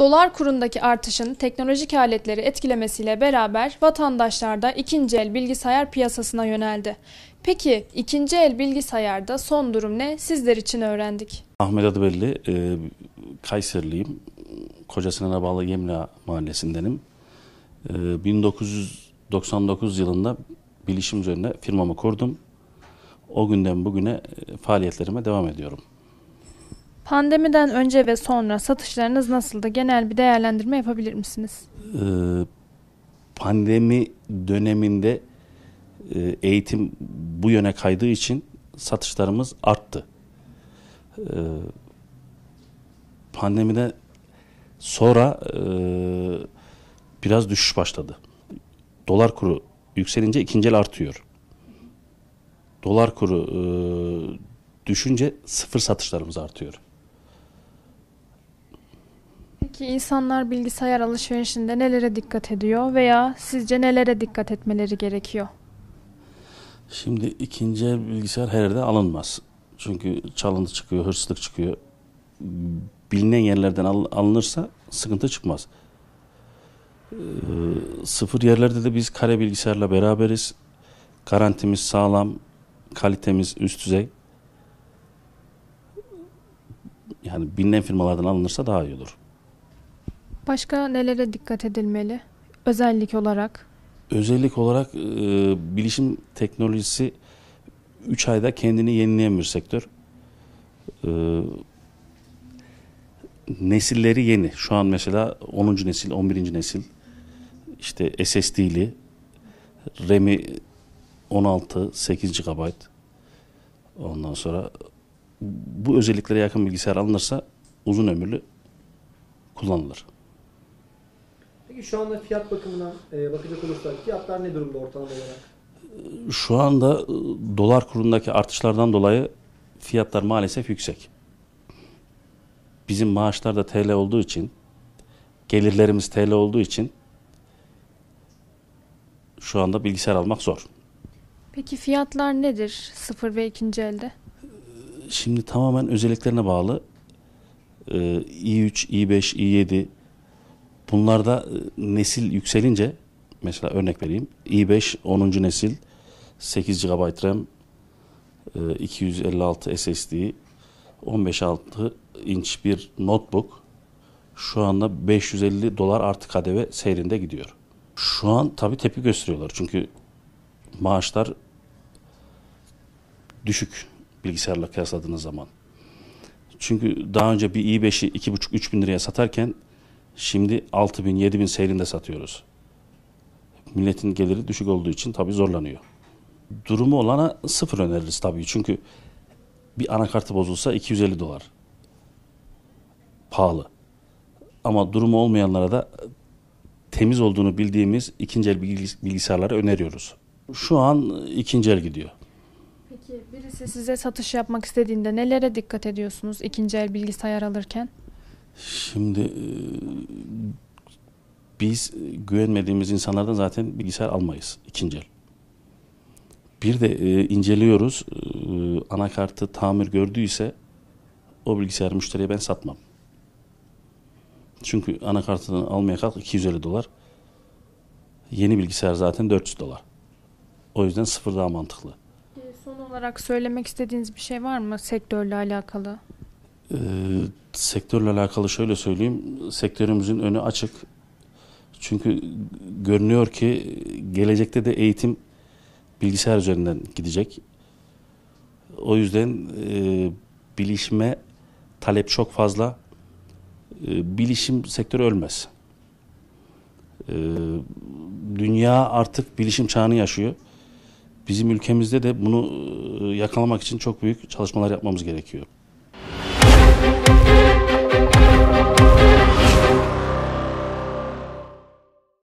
Dolar kurundaki artışın teknolojik aletleri etkilemesiyle beraber vatandaşlar da ikinci el bilgisayar piyasasına yöneldi. Peki ikinci el bilgisayarda son durum ne? Sizler için öğrendik. Ahmet Adıbelli, e, Kayserliyim. Kocasına bağlı Yemla mahallesindenim. E, 1999 yılında bilişim üzerine firmamı kurdum. O günden bugüne e, faaliyetlerime devam ediyorum. Pandemiden önce ve sonra satışlarınız nasıldı? Genel bir değerlendirme yapabilir misiniz? Ee, pandemi döneminde e, eğitim bu yöne kaydığı için satışlarımız arttı. Ee, pandemiden sonra e, biraz düşüş başladı. Dolar kuru yükselince ikinci el artıyor. Dolar kuru e, düşünce sıfır satışlarımız artıyor. Peki insanlar bilgisayar alışverişinde nelere dikkat ediyor veya sizce nelere dikkat etmeleri gerekiyor? Şimdi ikinci el bilgisayar her yerde alınmaz. Çünkü çalıntı çıkıyor, hırsızlık çıkıyor. Bilinen yerlerden alınırsa sıkıntı çıkmaz. E, sıfır yerlerde de biz kare bilgisayarla beraberiz. Garantimiz sağlam, kalitemiz üst düzey. Yani bilinen firmalardan alınırsa daha iyi olur. Başka nelere dikkat edilmeli? Özellik olarak? Özellik olarak e, bilişim teknolojisi 3 ayda kendini yenileyen bir sektör. E, nesilleri yeni. Şu an mesela 10. nesil, 11. nesil işte SSD'li RAM'i 16, 8 GB. Ondan sonra bu özelliklere yakın bilgisayar alınırsa uzun ömürlü kullanılır. Peki şu anda fiyat bakımından e, bakacak olursak fiyatlar ne durumda ortalama olarak? Şu anda e, dolar kurundaki artışlardan dolayı fiyatlar maalesef yüksek. Bizim maaşlar da TL olduğu için, gelirlerimiz TL olduğu için şu anda bilgisayar almak zor. Peki fiyatlar nedir sıfır ve ikinci elde? Şimdi tamamen özelliklerine bağlı. Ee, i3, i5, i7, Bunlarda e, nesil yükselince mesela örnek vereyim. i5 10. nesil 8 GB RAM 256 SSD 15.6 inç bir notebook şu anda 550 dolar artı KDV seyrinde gidiyor. Şu an tabi tepki gösteriyorlar çünkü maaşlar düşük bilgisayarla kıyasladığınız zaman. Çünkü daha önce bir i5'i 2,5-3 bin liraya satarken Şimdi 6 bin, 7 bin seyrinde satıyoruz. Milletin geliri düşük olduğu için tabii zorlanıyor. Durumu olana sıfır öneririz tabii. Çünkü bir anakartı bozulsa 250 dolar. Pahalı. Ama durumu olmayanlara da temiz olduğunu bildiğimiz ikinci el bilgisayarları öneriyoruz. Şu an ikinci el gidiyor. Peki birisi size satış yapmak istediğinde nelere dikkat ediyorsunuz ikinci el bilgisayar alırken? Şimdi e, biz güvenmediğimiz insanlardan zaten bilgisayar almayız ikinci el. Bir de e, inceliyoruz. E, anakartı tamir gördüyse o bilgisayarı müşteriye ben satmam. Çünkü anakartını almaya kalk 250 dolar. Yeni bilgisayar zaten 400 dolar. O yüzden sıfır daha mantıklı. E, son olarak söylemek istediğiniz bir şey var mı sektörle alakalı? E, sektörle alakalı şöyle söyleyeyim. Sektörümüzün önü açık. Çünkü görünüyor ki gelecekte de eğitim bilgisayar üzerinden gidecek. O yüzden e, bilişime talep çok fazla. E, bilişim sektörü ölmez. E, dünya artık bilişim çağını yaşıyor. Bizim ülkemizde de bunu e, yakalamak için çok büyük çalışmalar yapmamız gerekiyor.